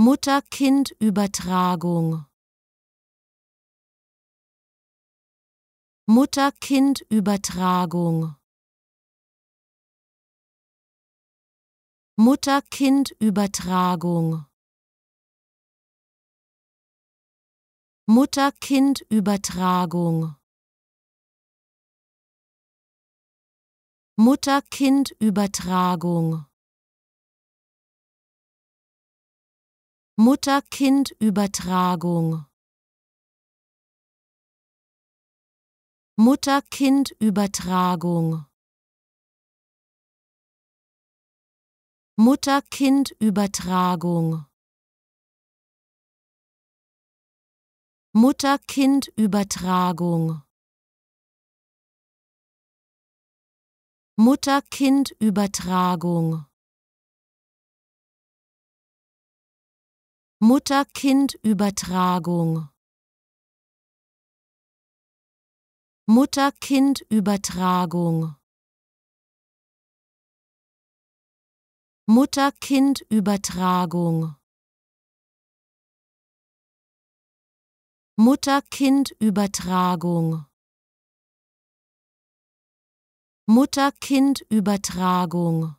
Mutter-Kind-Übertragung Mutter-Kind-Übertragung Mutter-Kind-Übertragung Mutter-Kind-Übertragung Mutter-Kind-Übertragung Mutter-Kind-Übertragung Mutter-Kind-Übertragung Mutter-Kind-Übertragung Mutter-Kind-Übertragung Mutter-Kind-Übertragung Mutter-Kind-Übertragung Mutter-Kind-Übertragung Mutter-Kind-Übertragung Mutter-Kind-Übertragung Mutter-Kind-Übertragung